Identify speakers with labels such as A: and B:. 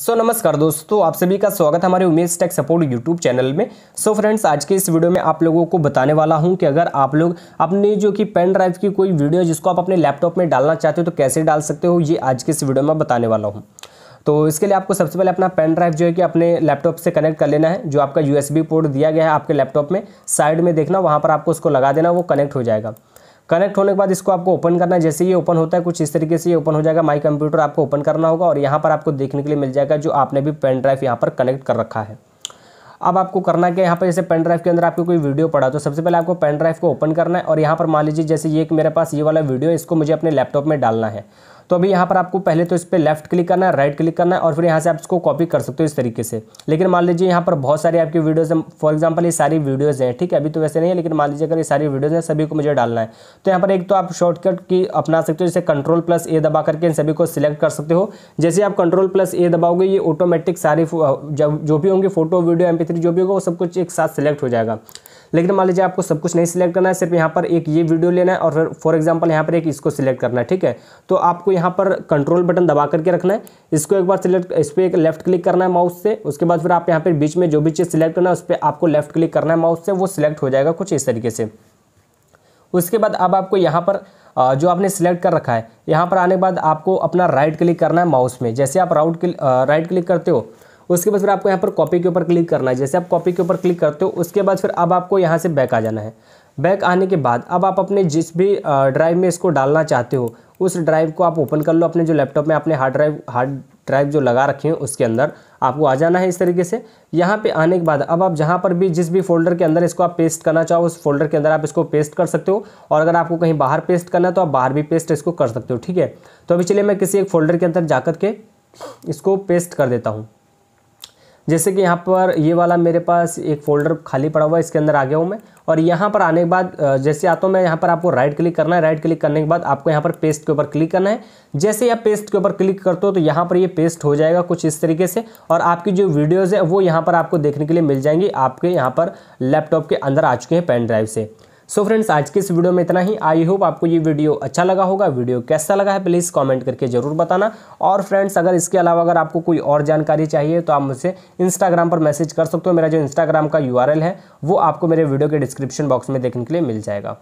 A: सो so, नमस्कार दोस्तों आप सभी का स्वागत है हमारे Umesh tech support YouTube channel में सो so, फ्रेंड्स आज के इस वीडियो में आप लोगों को बताने वाला हूं कि अगर आप लोग अपने जो कि पेन ड्राइव की कोई वीडियो जिसको आप अपने लैपटॉप में डालना चाहते हो तो कैसे डाल सकते हो ये आज के इस वीडियो में बताने वाला हूँ तो इसके लिए आपको सबसे पहले अपना पेन ड्राइव जो है कि अपने लैपटॉप से कनेक्ट कर लेना है जो आपका यू पोर्ट दिया गया है आपके लैपटॉप में साइड में देखना वहाँ पर आपको उसको लगा देना वो कनेक्ट हो जाएगा कनेक्ट होने के बाद इसको आपको ओपन करना है जैसे ये ओपन होता है कुछ इस तरीके से ये ओपन हो जाएगा माई कंप्यूटर आपको ओपन करना होगा और यहाँ पर आपको देखने के लिए मिल जाएगा जो आपने भी पेन ड्राइव यहाँ पर कनेक्ट कर रखा है अब आपको करना क्या यहाँ पर जैसे पेन ड्राइव के अंदर आपको कोई वीडियो पड़ा तो सबसे पहले आपको पेन ड्राइव को ओपन करना है और यहाँ पर मान लीजिए जैसे ये मेरे पास ये वाला वीडियो है इसको मुझे अपने लैपटॉप में डालना है तो अभी यहाँ पर आपको पहले तो इस पर लेफ्ट क्लिक करना है राइट क्लिक करना है और फिर यहाँ से आप इसको कॉपी कर सकते हो इस तरीके से लेकिन मान लीजिए यहाँ पर बहुत सारी आपकी वीडियोज हैं फॉर एग्जाम्पल ये सारी वीडियोज़ हैं ठीक है अभी तो वैसे नहीं है लेकिन मान लीजिए अगर ये सारी वीडियोज़ हैं सभी को मुझे डालना है तो यहाँ पर एक तो आप शॉर्टकट की अपना सकते हो जैसे कंट्रोल प्लस ए दबा करके इन सभी को सिलेक्ट कर सकते हो जैसे आप कंट्रोल प्लस ए दबाओगे ये ऑटोमेटिक सारी जब जो भी होंगे फोटो वीडियो एम जो भी होगा वो सब कुछ एक साथ सिलेक्ट हो जाएगा लेकिन मान लीजिए आपको सब कुछ नहीं सिलेक्ट करना है सिर्फ यहाँ पर एक ये वीडियो लेना है और फिर फॉर एग्जाम्पल यहाँ पर एक इसको सिलेक्ट करना है ठीक है तो आपको यहाँ पर कंट्रोल बटन दबा करके रखना है इसको एक बार सिलेक्ट इस पर एक लेफ्ट क्लिक करना है माउस से उसके बाद फिर आप यहाँ पर बीच में जो भी चीज़ सिलेक्ट करना है उस पर आपको लेफ्ट क्लिक करना है माउस से वो सिलेक्ट हो जाएगा कुछ इस तरीके से उसके बाद अब आपको यहाँ पर जो आपने सिलेक्ट कर रखा है यहाँ पर आने के बाद आपको अपना राइट क्लिक करना है माउस में जैसे आप राउट क्लिक राइट क्लिक करते हो उसके बाद फिर आपको यहाँ पर कॉपी के ऊपर क्लिक करना है जैसे आप कॉपी के ऊपर क्लिक करते हो उसके बाद फिर अब आपको यहाँ से बैक आ जाना है बैक आने के बाद अब आप अपने जिस भी ड्राइव में इसको डालना चाहते हो उस ड्राइव को आप ओपन कर लो अपने जो लैपटॉप में आपने हार्ड ड्राइव हार्ड ड्राइव जो लगा रखी है उसके अंदर आपको आ जाना है इस तरीके से यहाँ पे आने के बाद अब आप जहाँ पर भी जिस भी फोल्डर के अंदर इसको आप पेस्ट करना चाहो उस फोल्डर के अंदर आप इसको पेस्ट कर सकते हो और अगर आपको कहीं बाहर पेस्ट करना है तो आप बाहर भी पेस्ट इसको कर सकते हो ठीक है तो अभी चलिए मैं किसी एक फोल्डर के अंदर जा के इसको पेस्ट कर देता हूँ जैसे कि यहाँ पर ये वाला मेरे पास एक फोल्डर खाली पड़ा हुआ है इसके अंदर आ गया हूँ मैं और यहाँ पर आने के बाद जैसे आता हूँ तो मैं यहाँ पर आपको राइट क्लिक करना है राइट क्लिक करने के बाद आपको यहाँ पर पेस्ट के ऊपर क्लिक करना है जैसे आप पेस्ट के ऊपर क्लिक करते हो तो यहाँ पर ये पेस्ट हो जाएगा कुछ इस तरीके से और आपकी जो वीडियोज़ है वो यहाँ पर आपको देखने के लिए मिल जाएंगी आपके यहाँ पर लैपटॉप के अंदर आ चुके हैं पेन ड्राइव से सो so फ्रेंड्स आज के इस वीडियो में इतना ही आई होप आपको ये वीडियो अच्छा लगा होगा वीडियो कैसा लगा है प्लीज़ कमेंट करके ज़रूर बताना और फ्रेंड्स अगर इसके अलावा अगर आपको कोई और जानकारी चाहिए तो आप मुझसे इंस्टाग्राम पर मैसेज कर सकते हो मेरा जो इंस्टाग्राम का यू है वो आपको मेरे वीडियो के डिस्क्रिप्शन बॉक्स में देखने के लिए मिल जाएगा